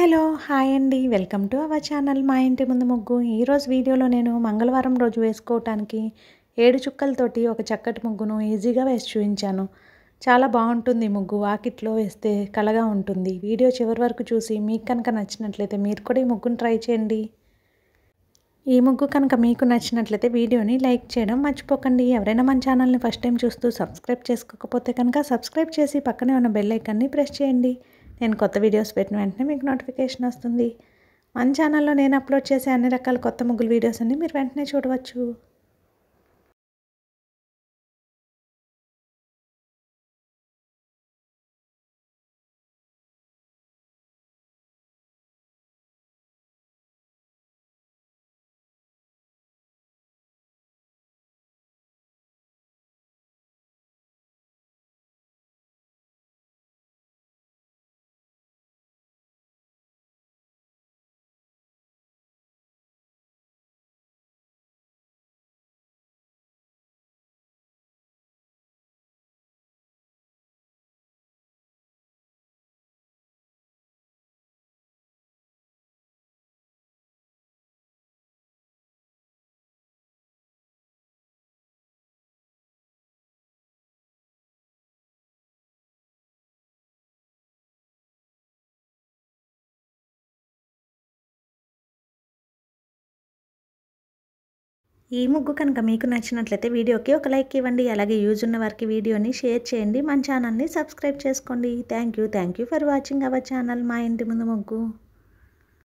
hello hi అండి welcome to our channel మా ఇంటి ముందు ముగ్గు ఈరోజు వీడియోలో నేను మంగళవారం రోజు వేసుకోవటానికి ఏడు చుక్కలతోటి ఒక చక్కటి ముగ్గును ఈజీగా వేసి చూపించాను చాలా బాగుంటుంది ముగ్గు వాకిట్లో వేస్తే కలగా ఉంటుంది వీడియో చివరి వరకు చూసి మీకు కనుక నచ్చినట్లయితే మీరు కూడా ఈ ముగ్గును ట్రై చేయండి ఈ ముగ్గు కనుక మీకు నచ్చినట్లయితే వీడియోని లైక్ చేయడం మర్చిపోకండి ఎవరైనా మన ఛానల్ని ఫస్ట్ టైం చూస్తూ సబ్స్క్రైబ్ చేసుకోకపోతే కనుక సబ్స్క్రైబ్ చేసి పక్కనే ఉన్న బెల్లైకాన్ని ప్రెస్ చేయండి నేను కొత్త వీడియోస్ పెట్టిన వెంటనే మీకు నోటిఫికేషన్ వస్తుంది మన ఛానల్లో నేను అప్లోడ్ చేసే అన్ని రకాల కొత్త ముగ్గులు వీడియోస్ అన్నీ మీరు వెంటనే చూడవచ్చు ఈ ముగ్గు కనుక మీకు నచ్చినట్లయితే వీడియోకి ఒక లైక్ ఇవ్వండి అలాగే యూజ్ ఉన్న వారికి వీడియోని షేర్ చేయండి మన ఛానల్ని సబ్స్క్రైబ్ చేసుకోండి thank you for watching our channel మా ఇంటి ముందు ముగ్గు